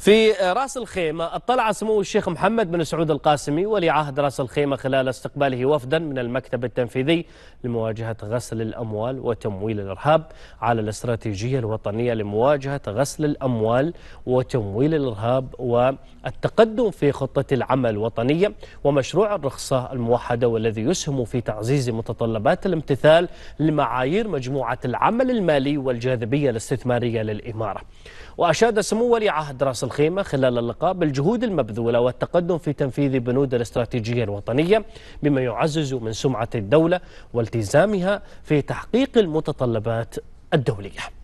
في راس الخيمة اطلع سمو الشيخ محمد بن سعود القاسمي ولي عهد راس الخيمة خلال استقباله وفدا من المكتب التنفيذي لمواجهة غسل الأموال وتمويل الإرهاب على الاستراتيجية الوطنية لمواجهة غسل الأموال وتمويل الإرهاب والتقدم في خطة العمل الوطنية ومشروع الرخصة الموحدة والذي يسهم في تعزيز متطلبات الامتثال لمعايير مجموعة العمل المالي والجاذبية الاستثمارية للإمارة وأشاد سمو ولي عهد راس الخيمة خلال اللقاء بالجهود المبذولة والتقدم في تنفيذ بنود الاستراتيجية الوطنية بما يعزز من سمعة الدولة والتزامها في تحقيق المتطلبات الدولية